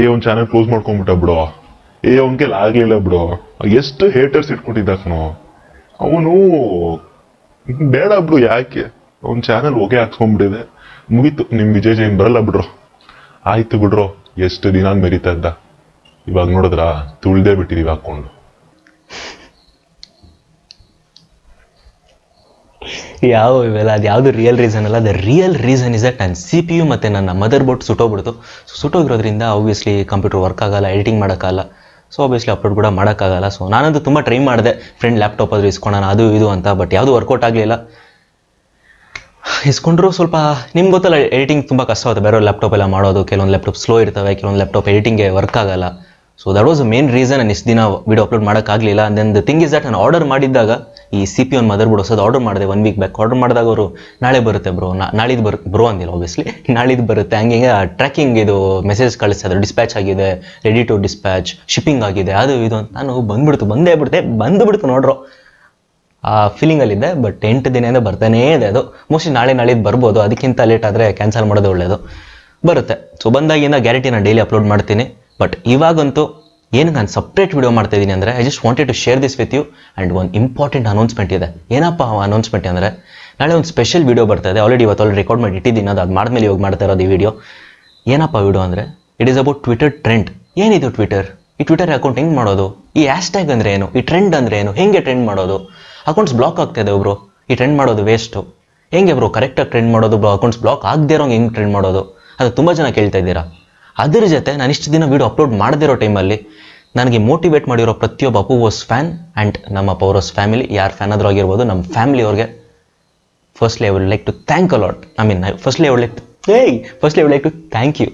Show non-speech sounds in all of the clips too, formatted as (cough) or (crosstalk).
ಏ ಒಂದು channel close ಮಾಡ್ಕೊಂಡ್ಬಿಟ್ಟ ಬಿಡು ಏ ಅವನ ಕೈಲಿ ಆಗ್ಲಿಲ್ಲ ಬಿಡು ಎಷ್ಟು ಹೇಟರ್ಸ್ ಇಟ್ಕೊಂಡಿದ್ದ ಅವನು ಬೇಡ ಬಿಡು ಯಾಕೆ ಅವ್ನ ಚಾನಲ್ ಹೊಗೆ ಹಾಕ್ಸ್ಕೊಂಡ್ಬಿಟ್ಟಿದೆ ಮುಗೀತು ನಿಮ್ ವಿಜಯ್ ಜೈನ್ ಬರಲ್ಲ ಬಿಡ್ರು ಆಯ್ತು ಬಿಡ್ರೋ ಎಷ್ಟು ದಿನ ಮೆರಿತಾ ಇದ್ದ ಇವಾಗ ನೋಡಿದ್ರ ತುಳ್ದೇ ಬಿಟ್ಟಿದೀವಿ ಹಾಕೊಂಡು ಯಾವ ಇವೆಲ್ಲ ಅದು ಯಾವುದು ರಿಯಲ್ ರೀಸನ್ ಅಲ್ಲ ಅದ ರಿಯಲ್ ರೀಸನ್ ಇಸ್ ದಟ್ ನನ್ನ ಸಿ ಪಿ ಯು ಮತ್ತು ನನ್ನ ಮದರ್ ಬೋರ್ಡ್ ಸುಟ್ಟೋಗ್ಬಿಡ್ತು ಸೊ ಸುಟ್ಟೋಗಿರೋದ್ರಿಂದ ಆಬ್ವಿಯಸ್ಲಿ ಕಂಪ್ಯೂಟರ್ ವರ್ಕ್ ಆಗಲ್ಲ ಎಡಿಟಿಂಗ್ ಮಾಡೋಕ್ಕಲ್ಲ ಸೊ ಆಬ್ವಿಯಸ್ಲಿ ಅಪ್ಲೋಡ್ ಕೂಡ ಮಾಡೋಕ್ಕಾಗಲ್ಲ ಸೊ ನಾನಂತೂ ತುಂಬ ಟ್ರೈ ಮಾಡಿದೆ ಫ್ರೆಂಡ್ ಲ್ಯಾಪ್ಟಾಪ್ ಆದರೂ ಇಸ್ಕೊಳೋಣ ಅದು ಇದು ಅಂತ ಬಟ್ ಯಾವುದು ವರ್ಕೌಟ್ ಆಗಲಿಲ್ಲ ಇಸ್ಕೊಂಡ್ರು ಸ್ವಲ್ಪ ನಿಮ್ಗೆ ಗೊತ್ತಲ್ಲ ಎಡಿಟಿಂಗ್ ತುಂಬ ಕಷ್ಟ ಆಗುತ್ತೆ ಬೇರೆ ಲ್ಯಾಪ್ಟಾಪ್ ಎಲ್ಲ ಮಾಡೋದು ಕೆಲವೊಂದು ಲ್ಯಾಪ್ಟಾಪ್ ಸ್ಲೋ ಇರ್ತವೆ ಕೆಲವೊಂದು ಲ್ಯಾಪ್ಟಾಪ್ ಎಡಿಟಿಂಗ್ಗೆ ವರ್ಕ್ ಆಗಲ್ಲ so that was a main reason ನಾನು ಇಷ್ಟು ದಿನ ವೀಡಿಯೋ ಅಪ್ಲೋಡ್ ಮಾಡೋಕ್ಕಾಗಲಿಲ್ಲ and then the thing is that ನಾನು ಆರ್ಡರ್ ಮಾಡಿದ್ದಾಗ ಈ C P one motherboard ಹೊಸದು ಆರ್ಡರ್ ಮಾಡಿದೆ ಒನ್ ವೀಕ್ ಬ್ಯಾಕ್ ಆರ್ಡರ್ ಮಾಡಿದಾಗ ಅವರು ನಾಳೆ ಬರುತ್ತೆ ಬ್ರೋ ನಾಳಿದ್ದು ಬರ್ ಬ್ರೋ ಅಂದಿಲ್ಲ ಆಬ್ವಿಯಸ್ಲಿ (laughs) ನಾಳಿದ್ದು ಬರುತ್ತೆ ಹಂಗೆ ಟ್ರ್ಯಾಕಿಂಗ್ ಇದು ಮೆಸೇಜ್ ಕಳಿಸ್ತಾರೆ ಡಿಸ್ಪ್ಯಾಚ್ ಆಗಿದೆ ರೆಡಿ ಟು ಡಿಸ್ಪ್ಯಾಚ್ ಶಿಪ್ಪಿಂಗ್ ಆಗಿದೆ ಅದು ಇದು ಅಂತ ನಾನು ಬಂದ್ಬಿಡ್ತು ಬಂದೇ ಬಿಡ್ತೆ ಬಂದುಬಿಡ್ತು ನೋಡ್ರೋ ಆ ಫೀಲಿಂಗಲ್ಲಿದೆ ಬಟ್ ಎಂಟು ದಿನದಿಂದ ಬರ್ತಾನೇ ಇದೆ ಅದು ಮೋಸ್ಟ್ಲಿ ನಾಳೆ ನಾಳಿದ್ದು ಬರ್ಬೋದು ಅದಕ್ಕಿಂತ ಲೇಟ್ ಆದರೆ ಕ್ಯಾನ್ಸಲ್ ಮಾಡೋದು ಒಳ್ಳೆಯದು ಬರುತ್ತೆ ಸೊ ಬಂದಾಗಿಂದ ಗ್ಯಾರಂಟಿ ನಾನು ಡೈಲಿ ಅಪ್ಲೋಡ್ ಮಾಡ್ತೀನಿ ಬಟ್ ಇವಾಗಂತೂ ಏನು ನಾನು ಸಪ್ರೇಟ್ ವಿಡಿಯೋ ಮಾಡ್ತಾ ಇದ್ದೀನಿ ಅಂದರೆ I just wanted to share this with you and ಒಂದು ಇಂಪಾರ್ಟೆಂಟ್ ಅನೌನ್ಸ್ಮೆಂಟ್ ಇದೆ ಏನಪ್ಪ ಆ ಅನೌನ್ಸ್ಮೆಂಟ್ ಅಂದರೆ ನಾಳೆ ಒಂದು ಸ್ಪೆಷಲ್ ವಿಡಿಯೋ ಬರ್ತಾ ಆಲ್ರೆಡಿ ಇವತ್ತು ಆಲ್ರೆಡಿ ರೆಕಾರ್ಡ್ ಮಾಡಿ ಇಟ್ಟಿದ್ದೀನಿ ಅದು ಅದು ಮೇಲೆ ಇವಾಗ ಮಾಡ್ತಾ ಇರೋದು ಈ ವಿಡಿಯೋ ಏನಪ್ಪ ವಿಡಿಯೋ ಅಂದರೆ it is about Twitter trend ಏನಿದು ಟ್ವಿಟರ್ ಈ ಟ್ವಿಟರ್ ಅಕೌಂಟ್ ಹೆಂಗೆ ಮಾಡೋದು ಈ ಟ್ಯಾಗ್ ಅಂದರೆ ಏನು ಈ ಟ್ರೆಂಡ್ ಅಂದರೆ ಏನು ಹೇಗೆ ಟ್ರೆಂಡ್ ಮಾಡೋದು ಅಕೌಂಟ್ಸ್ ಬ್ಲಾಕ್ ಆಗ್ತಾಯಿದೆ ಒಬ್ರು ಈ ಟ್ರೆಂಡ್ ಮಾಡೋದು ವೇಸ್ಟು ಹೆಂಗೆ ಬ್ರೋ ಕರೆಕ್ಟಾಗಿ ಟ್ರೆಂಡ್ ಮಾಡೋದು ಅಕೌಂಟ್ಸ್ ಬ್ಲಾಕ್ ಆಗದೆ ಇರೋಂಗೆ ಹೆಂಗೆ ಟ್ರೆಂಡ್ ಮಾಡೋದು ಅದು ತುಂಬ ಜನ ಕೇಳ್ತಾ ಇದ್ದೀರಾ ಅದರ ಜೊತೆ ನಾನು ಇಷ್ಟು ದಿನ ವೀಡಿಯೋ ಅಪ್ಲೋಡ್ ಮಾಡದಿರೋ ಟೈಮಲ್ಲಿ ನನಗೆ ಮೋಟಿವೇಟ್ ಮಾಡಿರೋ ಪ್ರತಿಯೊಬ್ಬ ಅಪೂವೋಸ್ ಫ್ಯಾನ್ ಆ್ಯಂಡ್ ನಮ್ಮ ಪೌರೋಸ್ ಫ್ಯಾಮಿಲಿ ಯಾರು ಫ್ಯಾನ್ ಆದರೂ ಆಗಿರ್ಬೋದು ನಮ್ಮ ಫ್ಯಾಮಿಲಿಯವ್ರಿಗೆ firstly I would like to thank a lot I mean firstly I would like to hey firstly I would like to thank you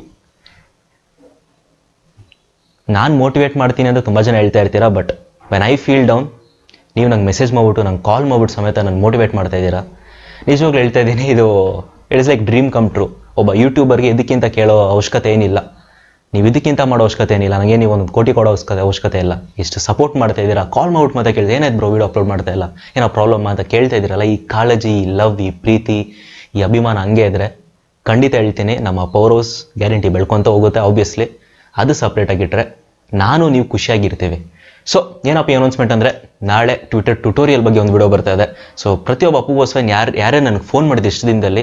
ನಾನು ಮೋಟಿವೇಟ್ ಮಾಡ್ತೀನಿ ಅಂತ ತುಂಬ ಜನ ಹೇಳ್ತಾ ಇರ್ತೀರಾ but when I feel down ನೀವು ನಂಗೆ ಮೆಸೇಜ್ ಮಾಡ್ಬಿಟ್ಟು ನಂಗೆ ಕಾಲ್ ಮಾಡ್ಬಿಟ್ಟು ಸಮೇತ ನಾನು ಮೋಟಿವೇಟ್ ಮಾಡ್ತಾ ಇದ್ದೀರಾ ನಿಜವಾಗ್ಲೂ ಹೇಳ್ತಾ ಇದ್ದೀನಿ ಇದು it is like dream come true ಒಬ್ಬ ಯೂಟ್ಯೂಬರ್ಗೆ ಇದಕ್ಕಿಂತ ಕೇಳೋ ಅವಶ್ಯಕತೆ ಏನಿಲ್ಲ ನೀವು ಇದಕ್ಕಿಂತ ಮಾಡೋ ಅವಶ್ಯಕತೆ ಏನಿಲ್ಲ ನನಗೆ ನೀವು ಒಂದು ಕೋಟಿ ಕೊಡೋ ಅವಶ್ಯಕತೆ ಅವಶ್ಯಕತೆ ಇಲ್ಲ ಇಷ್ಟು ಸಪೋರ್ಟ್ ಮಾಡ್ತಾ ಇದ್ದೀರಾ ಕಾಲ್ ಮೌಟ್ ಮತ್ತೆ ಕೇಳಿದೆ ಏನಾಯ್ತು ಬ್ರೋ ವೀಡಿಯೋ ಅಪ್ಲೋಡ್ ಮಾಡ್ತಾ ಇಲ್ಲ ಏನೋ ಪ್ರಾಬ್ಲಮ್ ಅಂತ ಕೇಳ್ತಾ ಇದ್ದೀರಲ್ಲ ಈ ಕಾಳಜಿ ಈ ಲವ್ ಈ ಪ್ರೀತಿ ಈ ಅಭಿಮಾನ ಹಂಗೆ ಇದ್ದರೆ ಖಂಡಿತ ಹೇಳ್ತೀನಿ ನಮ್ಮ ಪವರ್ ಪೌರೋಸ್ ಗ್ಯಾರಂಟಿ ಬೆಳ್ಕೊತ ಹೋಗುತ್ತೆ ಆಬ್ವಿಯಸ್ಲಿ ಅದು ಸಪ್ರೇಟಾಗಿಟ್ರೆ ನಾನು ನೀವು ಖುಷಿಯಾಗಿರ್ತೀವಿ ಸೊ ಏನಪ್ಪ ಅನೌನ್ಸ್ಮೆಂಟ್ ಅಂದರೆ ನಾಳೆ ಟ್ವಿಟರ್ ಟ್ಯುಟೋರಿಯಲ್ ಬಗ್ಗೆ ಒಂದು ವಿಡಿಯೋ ಬರ್ತಾ ಇದೆ ಸೊ ಪ್ರತಿಯೊಬ್ಬ ಅಪ್ಪು ಅಪ್ಪುಗೋಸ್ಕರ ಯಾರು ಯಾರೇ ನನಗೆ ಫೋನ್ ಮಾಡಿದ ಇಷ್ಟು ದಿನದಲ್ಲಿ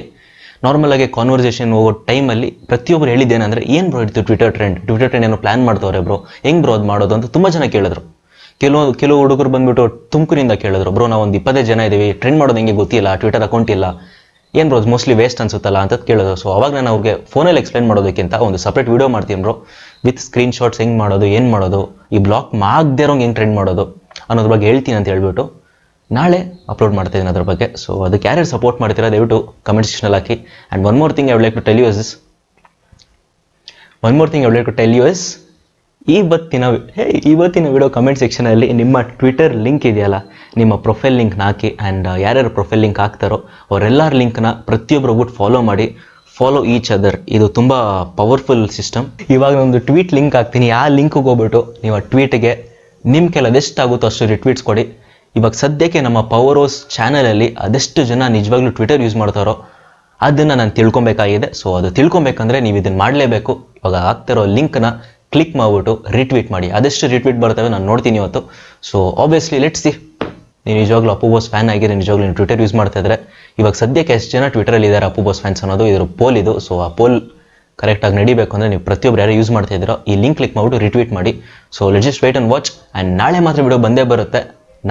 ನಾರ್ಮಲ್ ಆಗಿ ಕಾನ್ವರ್ಸೇಷನ್ ಹೋಗೋ ಟೈಮಲ್ಲಿ ಪ್ರತಿಯೊಬ್ಬರು ಹೇಳಿದ್ದೇನೆಂದರೆ ಏನು ಬ್ರೋ ಇತ್ತು ಟ್ವಿಟರ್ ಟ್ರೆಂಡ್ ಟ್ವಿಟರ್ ಟ್ರೆಂಡ್ ಏನೋ ಪ್ಲಾನ್ ಮಾಡ್ತವ್ರೆ ಬ್ರೋ ಹೆಂಗೆ ಬ್ರೋ ಅದು ಮಾಡೋದು ಅಂತ ತುಂಬ ಜನ ಕೇಳಿದ್ರು ಕೆಲವು ಕೆಲವು ಹುಡುಗರು ಬಂದ್ಬಿಟ್ಟು ತುಮಕೂರಿಂದ ಕೇಳಿದ್ರು ಬ್ರೋ ನಾವು ಒಂದು ಇಪ್ಪತ್ತೈದು ಜನ ಇದ್ದೀವಿ ಟ್ರೆಂಡ್ ಮಾಡೋದು ಹೆಂಗೆ ಗೊತ್ತಿಲ್ಲ ಟ್ವಿಟರ್ ಅಕೌಂಟ್ ಇಲ್ಲ ಏನು ಬ್ರೋ ಮೋಸ್ಟ್ಲಿ ವೇಸ್ಟ್ ಅನ್ಸುತ್ತಲ್ಲ ಅಂತ ಕೇಳೋದು ಸೊ ಅವಾಗ ನಾನು ಅವ್ರಿಗೆ ಫೋನಲ್ಲಿ ಎಕ್ಸ್ಪ್ಲೈನ್ ಮಾಡೋದಕ್ಕಿಂತ ಒಂದು ಸಪ್ರೇಟ್ ವಿಡಿಯೋ ಮಾಡ್ತೀನಿ ಬ್ರೋ ವಿತ್ ಸ್ಕ್ರೀನ್ ಶಾಟ್ಸ್ ಹೆಂಗೆ ಮಾಡೋದು ಏನು ಮಾಡೋದು ಈ ಬ್ಲಾಕ್ ಮಾಡದೇ ಇರೋಂಗೆ ಹೆಂಗೆ ಟ್ರೆಂಡ್ ಮಾಡೋದು ಅನ್ನೋದ್ರ ಬಗ್ಗೆ ಹೇಳ್ತೀನಿ ಅಂತ ಹೇಳ್ಬಿಟ್ಟು ನಾಳೆ ಅಪ್ಲೋಡ್ ಮಾಡ್ತಿದ್ದೀನಿ ಅದ್ರ ಬಗ್ಗೆ ಸೊ ಅದಕ್ಕೆ ಯಾರ್ಯಾರು ಸಪೋರ್ಟ್ ಮಾಡ್ತೀರಾ ದಯವಿಟ್ಟು ಕಮೆಂಟ್ ಸೆಕ್ಷನಲ್ಲಿ ಹಾಕಿ and one more thing I like to tell you is one more thing I like to tell you is ಇವತ್ತಿನ ಹೇ ಇವತ್ತಿನ ವಿಡಿಯೋ ಕಮೆಂಟ್ ಸೆಕ್ಷನಲ್ಲಿ ನಿಮ್ಮ ಟ್ವಿಟರ್ ಲಿಂಕ್ ಇದೆಯಲ್ಲ ನಿಮ್ಮ ಪ್ರೊಫೈಲ್ ಲಿಂಕ್ನ ಹಾಕಿ ಆ್ಯಂಡ್ uh, ಯಾರ್ಯಾರು ಪ್ರೊಫೈಲ್ ಲಿಂಕ್ ಹಾಕ್ತಾರೋ ಅವರೆಲ್ಲರ ಲಿಂಕ್ನ ಪ್ರತಿಯೊಬ್ಬರು ಬಿಟ್ಟು ಫಾಲೋ ಮಾಡಿ ಫಾಲೋ ಈಚ್ ಅದರ್ ಇದು ತುಂಬ ಪವರ್ಫುಲ್ ಸಿಸ್ಟಮ್ ಇವಾಗ ಒಂದು ಟ್ವೀಟ್ ಲಿಂಕ್ ಹಾಕ್ತೀನಿ ಆ ಲಿಂಕ್ಗೆ ಹೋಗ್ಬಿಟ್ಟು ನೀವು ಆ ಟ್ವೀಟ್ಗೆ ನಿಮ್ಮ ಅದೆಷ್ಟಾಗುತ್ತೋ ಅಷ್ಟು ರಿಟ್ವೀಟ್ಸ್ ಕೊಡಿ ಇವಾಗ ಸದ್ಯಕ್ಕೆ ನಮ್ಮ ಪವರ್ ಹೌಸ್ ಚಾನಲಲ್ಲಿ ಅದೆಷ್ಟು ಜನ ನಿಜವಾಗ್ಲೂ ಟ್ವಿಟರ್ ಯೂಸ್ ಮಾಡ್ತಾರೋ ಅದನ್ನು ನಾನು ತಿಳ್ಕೊಬೇಕಾಗಿದೆ ಸೊ ಅದು ತಿಳ್ಕೊಬೇಕಂದ್ರೆ ನೀವು ಇದನ್ನು ಮಾಡಲೇಬೇಕು ಇವಾಗ ಆಗ್ತಿರೋ ಲಿಂಕ್ನ ಕ್ಲಿಕ್ ಮಾಡಿಬಿಟ್ಟು ರಿಟ್ವೀಟ್ ಮಾಡಿ ಅದೆಷ್ಟು ರಿಟ್ವೀಟ್ ಬರ್ತವೆ ನಾನು ನೋಡ್ತೀನಿ ಇವತ್ತು ಸೊ ಆಬ್ವಿಯಸ್ಲಿ ಲೆಟ್ಸ್ ಸಿ ನೀವು ನಿಜವಾಗ್ಲೂ ಅಪ್ಪು ಬೋಸ್ ಫ್ಯಾನ್ ಆಗಿದೆ ನಿಜವಾಗ್ಲೂ ನೀವು ಟ್ವಿಟರ್ ಯೂಸ್ ಮಾಡ್ತಾ ಇದ್ರೆ ಇವಾಗ ಸದ್ಯಕ್ಕೆ ಎಷ್ಟು ಜನ ಟ್ವಿಟರಲ್ಲಿ ಇದ್ದಾರೆ ಅಪ್ಪು ಬೋಸ್ ಫ್ಯಾನ್ಸ್ ಅನ್ನೋದು ಇದ್ರ ಪೋಲ್ ಇದು ಸೊ ಆ ಪೋಲ್ ಕರೆಕ್ಟಾಗಿ ನಡಿಬೇಕು ಅಂದರೆ ನೀವು ಪ್ರತಿಯೊಬ್ಬರು ಯಾರು ಯೂಸ್ ಮಾಡ್ತಾ ಇದ್ದೀರೋ ಈ ಲಿಂಕ್ ಕ್ಲಿಕ್ ಮಾಡಿಬಿಟ್ಟು ರಿಟ್ವೀಟ್ ಮಾಡಿ so let just wait and watch and ನಾಳೆ ಮಾತ್ರ ವಿಡಿಯೋ ಬಂದೇ ಬರುತ್ತೆ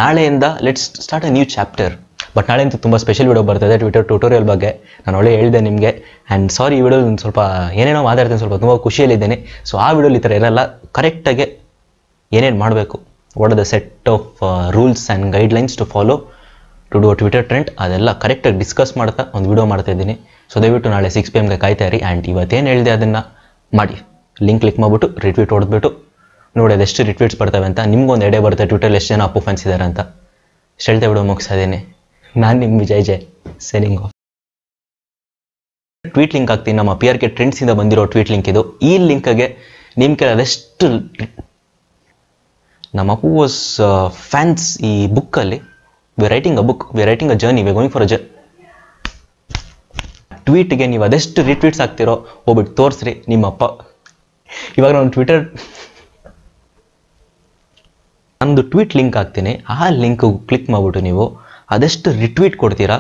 ನಾಳೆಯಿಂದ let's start a new chapter but ನಾಳೆಯಿಂದ ತುಂಬ ಸ್ಪೆಷಲ್ ವಿಡಿಯೋ ಬರ್ತದೆ ಟ್ವಿಟರ್ ಟ್ಯೂಟೋರಿಯಲ್ ಬಗ್ಗೆ ನಾನು ಒಳ್ಳೆ ಹೇಳಿದೆ ನಿಮಗೆ ಆ್ಯಂಡ್ ಸಾರಿ ಈ ವಿಡಿಯೋಲಿ ಸ್ವಲ್ಪ ಏನೇನೋ ಮಾತಾಡ್ತೀನಿ ಸ್ವಲ್ಪ ತುಂಬ ಖುಷಿಯಲ್ಲಿದ್ದೇನೆ ಸೊ ಆ ವಿಡಿಯೋಲಿ ಈ ಥರ ಇರಲ್ಲ ಕರೆಕ್ಟಾಗಿ ಏನೇನು ಮಾಡಬೇಕು what are the set of rules and guidelines to follow to do Twitter trend ಅದೆಲ್ಲ ಕರೆಕ್ಟಾಗಿ ಡಿಸ್ಕಸ್ ಮಾಡ್ತಾ ಒಂದು ವಿಡಿಯೋ ಮಾಡ್ತಾ ಇದ್ದೀನಿ ಸೊ ದಯವಿಟ್ಟು ನಾಳೆ ಸಿಕ್ಸ್ ಪಿ ಎಮ್ಗೆ ಕಾಯ್ತಾ ಇರಿ ಆ್ಯಂಡ್ ಇವತ್ತೇನು ಹೇಳಿದೆ ಅದನ್ನು ಮಾಡಿ ಲಿಂಕ್ ಕ್ಲಿಕ್ ಮಾಡಿಬಿಟ್ಟು ರಿಟ್ವೀಟ್ ಹೊಡೆದ್ಬಿಟ್ಟು ನೋಡಿ ಅದೆಷ್ಟು ರಿಟ್ವೀಟ್ಸ್ ಬರ್ತವೆ ಅಂತ ನಿಮ್ಗೊಂದು ಎಡೆ ಬರುತ್ತೆ ಟ್ವಿಟರ್ ಎಷ್ಟು ಜನ ಅಪ್ಪು ಫ್ಯಾನ್ಸ್ ಇದ್ದಾರೆ ಅಂತ ಹೇಳ್ತೇ ಬಿಡೋ ಮುಗಿಸೋದೇನೆ ನಾನು ನಿಮ್ಮ Vijay Jay selling of tweet link ಹಾಕ್ತೀನಿ ನಮ್ಮ ಪಿ ಆರ್ ಕೆ ಟ್ರೆಂಡ್ಸಿಂದ ಬಂದಿರೋ ಟ್ವೀಟ್ ಲಿಂಕ್ ಇದು ಈ ಲಿಂಕ್ಗೆ ನಿಮ್ಮ ಕೆಲ ಅದೆಷ್ಟು ನಮ್ಮ ಅಪ್ಪು ವಾಸ್ ಫ್ಯಾನ್ಸ್ ಈ ಬುಕ್ಕಲ್ಲಿ we writing a book we writing a journey we going for a ಜರ್ ಟ್ವೀಟ್ಗೆ ನೀವು ಅದೆಷ್ಟು ರಿಟ್ವೀಟ್ಸ್ ಆಗ್ತಿರೋ ಹೋಗ್ಬಿಟ್ಟು ತೋರಿಸ್ರಿ ನಿಮ್ಮ ಅಪ್ಪ ಇವಾಗ ನಾನು ಟ್ವಿಟರ್ ಒಂದು ಟ್ವೀಟ್ ಲಿಂಕ್ ಹಾಕ್ತೀನಿ ಆ ಲಿಂಕ್ ಕ್ಲಿಕ್ ಮಾಡ್ಬಿಟ್ಟು ನೀವು ಅದೆಷ್ಟು ರಿಟ್ವೀಟ್ ಕೊಡ್ತೀರಾ